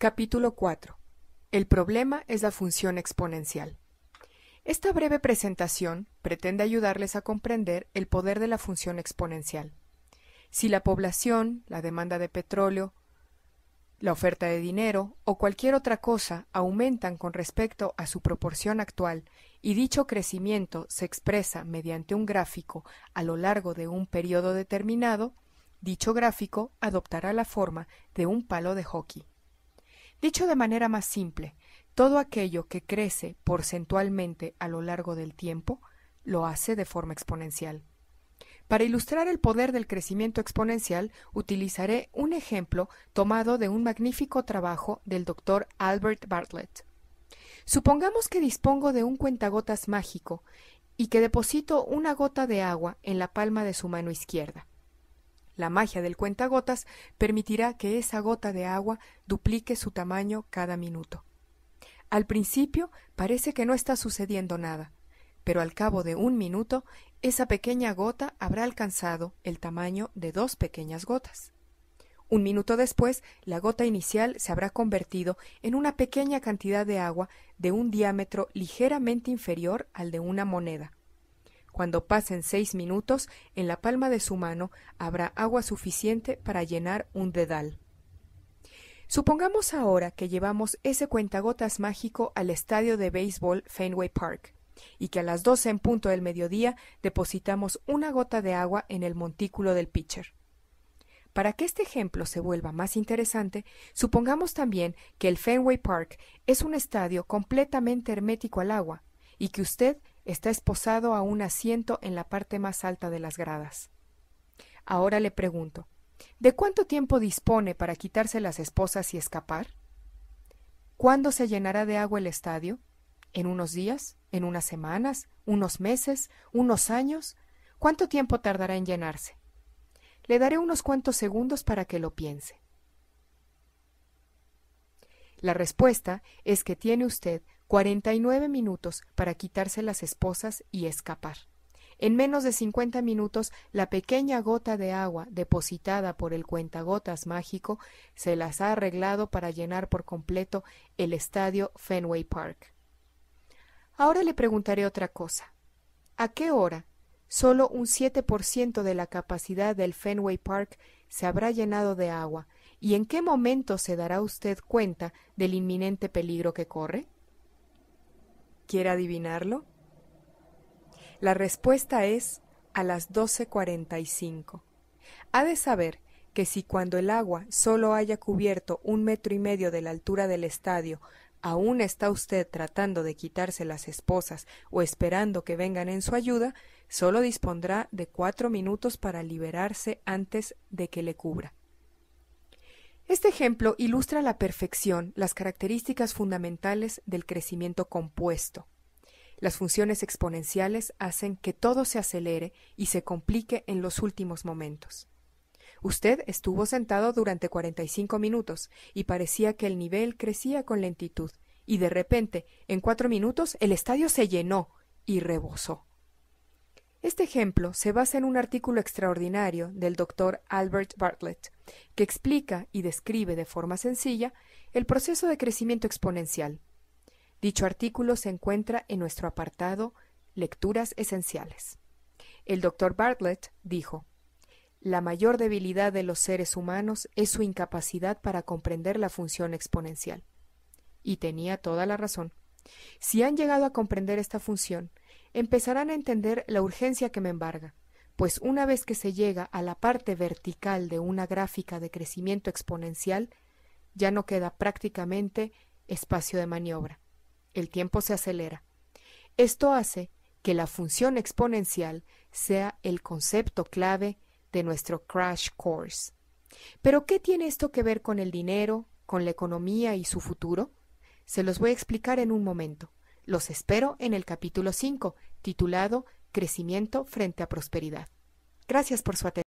Capítulo 4. El problema es la función exponencial. Esta breve presentación pretende ayudarles a comprender el poder de la función exponencial. Si la población, la demanda de petróleo, la oferta de dinero o cualquier otra cosa aumentan con respecto a su proporción actual y dicho crecimiento se expresa mediante un gráfico a lo largo de un periodo determinado, dicho gráfico adoptará la forma de un palo de hockey. Dicho de manera más simple, todo aquello que crece porcentualmente a lo largo del tiempo lo hace de forma exponencial. Para ilustrar el poder del crecimiento exponencial, utilizaré un ejemplo tomado de un magnífico trabajo del doctor Albert Bartlett. Supongamos que dispongo de un cuentagotas mágico y que deposito una gota de agua en la palma de su mano izquierda la magia del cuentagotas permitirá que esa gota de agua duplique su tamaño cada minuto. Al principio parece que no está sucediendo nada, pero al cabo de un minuto esa pequeña gota habrá alcanzado el tamaño de dos pequeñas gotas. Un minuto después, la gota inicial se habrá convertido en una pequeña cantidad de agua de un diámetro ligeramente inferior al de una moneda, cuando pasen seis minutos, en la palma de su mano habrá agua suficiente para llenar un dedal. Supongamos ahora que llevamos ese cuentagotas mágico al estadio de béisbol Fenway Park y que a las doce en punto del mediodía depositamos una gota de agua en el montículo del pitcher. Para que este ejemplo se vuelva más interesante, supongamos también que el Fenway Park es un estadio completamente hermético al agua y que usted Está esposado a un asiento en la parte más alta de las gradas. Ahora le pregunto, ¿de cuánto tiempo dispone para quitarse las esposas y escapar? ¿Cuándo se llenará de agua el estadio? ¿En unos días? ¿En unas semanas? ¿Unos meses? ¿Unos años? ¿Cuánto tiempo tardará en llenarse? Le daré unos cuantos segundos para que lo piense. La respuesta es que tiene usted cuarenta y nueve minutos para quitarse las esposas y escapar. En menos de cincuenta minutos, la pequeña gota de agua depositada por el cuentagotas mágico se las ha arreglado para llenar por completo el estadio Fenway Park. Ahora le preguntaré otra cosa. ¿A qué hora solo un 7% de la capacidad del Fenway Park se habrá llenado de agua? ¿Y en qué momento se dará usted cuenta del inminente peligro que corre? ¿Quiere adivinarlo? La respuesta es a las 12.45. Ha de saber que si cuando el agua solo haya cubierto un metro y medio de la altura del estadio, aún está usted tratando de quitarse las esposas o esperando que vengan en su ayuda, solo dispondrá de cuatro minutos para liberarse antes de que le cubra. Este ejemplo ilustra a la perfección las características fundamentales del crecimiento compuesto. Las funciones exponenciales hacen que todo se acelere y se complique en los últimos momentos. Usted estuvo sentado durante 45 minutos y parecía que el nivel crecía con lentitud, y de repente, en cuatro minutos, el estadio se llenó y rebosó. Este ejemplo se basa en un artículo extraordinario del doctor Albert Bartlett, que explica y describe de forma sencilla el proceso de crecimiento exponencial. Dicho artículo se encuentra en nuestro apartado Lecturas Esenciales. El doctor Bartlett dijo, La mayor debilidad de los seres humanos es su incapacidad para comprender la función exponencial. Y tenía toda la razón. Si han llegado a comprender esta función, empezarán a entender la urgencia que me embarga, pues una vez que se llega a la parte vertical de una gráfica de crecimiento exponencial, ya no queda prácticamente espacio de maniobra. El tiempo se acelera. Esto hace que la función exponencial sea el concepto clave de nuestro crash course. Pero ¿qué tiene esto que ver con el dinero, con la economía y su futuro? Se los voy a explicar en un momento. Los espero en el capítulo 5, titulado Crecimiento frente a prosperidad. Gracias por su atención.